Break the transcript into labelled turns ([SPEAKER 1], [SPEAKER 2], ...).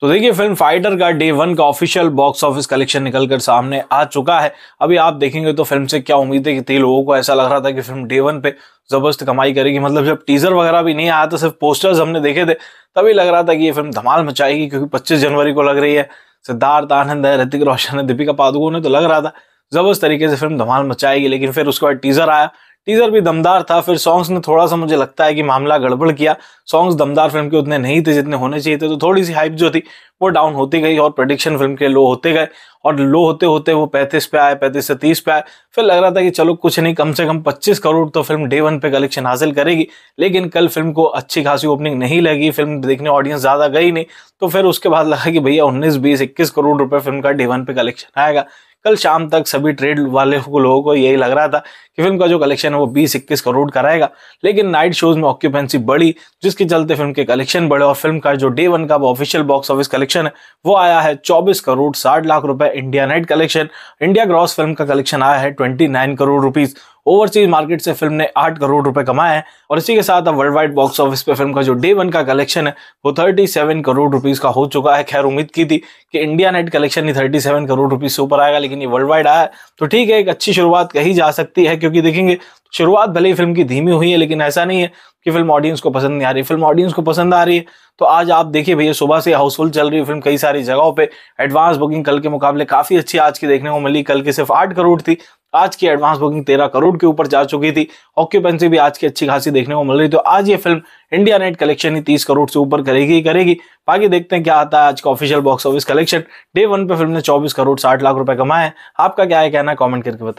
[SPEAKER 1] तो देखिए film Fighter का डे वन का ऑफिशियल बॉक्स ऑफिस कलेक्शन निकलकर सामने आ चुका है अभी आप देखेंगे तो फिल्म से क्या उम्मीद है कि कई लोगों को ऐसा लग रहा था कि फिल्म डे वन पे जबरदस्त कमाई करेगी मतलब जब टीजर वगैरह भी नहीं आया था सिर्फ पोस्टर्स हमने देखे थे तभी लग रहा था कि ये फिल्म धमाल मचाएगी क्योंकि पच्चीस जनवरी को लग रही है सिद्धार्थ आनंद है ऋतिक रोशन है दीपिका पादुकोण ने तो लग रहा था जबरदस्त तरीके से फिल्म धमाल मचाएगी लेकिन फिर उसके बाद टीजर आया टीजर भी दमदार था फिर सॉन्ग्स ने थोड़ा सा मुझे लगता है कि मामला गड़बड़ किया सॉन्ग्स दमदार फिल्म के उतने नहीं थे जितने होने चाहिए थे तो थोड़ी सी हाइप जो थी वो डाउन होती गई और प्रोडिक्शन फिल्म के लो होते गए और लो होते होते वो पैंतीस पे आए पैंतीस से तीस पे आए फिर लग रहा था कि चलो कुछ नहीं कम से कम पच्चीस करोड़ तो फिल्म डे वन पे कलेक्शन हासिल करेगी लेकिन कल फिल्म को अच्छी खासी ओपनिंग नहीं लगी फिल्म देखने ऑडियंस ज़्यादा गई नहीं तो फिर उसके बाद लगा कि भैया उन्नीस बीस इक्कीस करोड़ रुपये फिल्म का डे वन पे कलेक्शन आएगा कल शाम तक सभी ट्रेड वाले को लोगों को यही लग रहा था कि फिल्म का जो कलेक्शन है वो बीस इक्कीस करोड़ का रहेगा लेकिन नाइट शोज में ऑक्यूपेंसी बढ़ी जिसके चलते फिल्म के कलेक्शन बढ़े और फिल्म का जो डे वन का ऑफिशियल बॉक्स ऑफिस कलेक्शन है वो आया है चौबीस करोड़ साठ लाख रुपए India net collection India gross film का कलेक्शन आया है twenty crore rupees overseas market से फिल्म ने आठ करोड़ रुपए कमाए हैं और इसी के साथ अब वर्ल्ड वाइड बॉक्स ऑफिस पे फिल्म का जो डे वन का कलेक्शन है वो थर्टी सेवन करोड़ रुपीज का हो चुका है खैर उम्मीद की थी कि इंडिया नेट कलेक्शन ही थर्टी सेवन करोड़ रुपीज से ऊपर आएगा लेकिन ये वर्ल्ड वाइड आया तो ठीक है एक अच्छी शुरुआत कही जा सकती है क्योंकि देखेंगे शुरुआत भले ही फिल्म की धीमी हुई है लेकिन ऐसा नहीं है कि फिल्म ऑडियंस को पसंद नहीं आ रही फिल्म ऑडियंस को पसंद आ रही है तो आज आप देखिए भैया सुबह से हाउसफुल चल रही है फिल्म कई सारी जगहों पे एडवांस बुकिंग कल के मुकाबले काफ़ी अच्छी आज की देखने को मिली कल की सिर्फ आठ करोड़ थी आज की एडवांस बुकिंग तेरह करोड़ के ऊपर जा चुकी थी ऑक्यूपेंसी भी आज की अच्छी खासी देखने को मिल रही तो आज ये फिल्म इंडिया नेट कलेक्शन ही तीस करोड़ से ऊपर करेगी करेगी बाकी देखते हैं क्या आता है आज का official box office collection day one पे फिल्म ने चौबीस करोड़ साठ लाख रुपए कमाए आपका क्या है कहना कॉमेंट करके बताए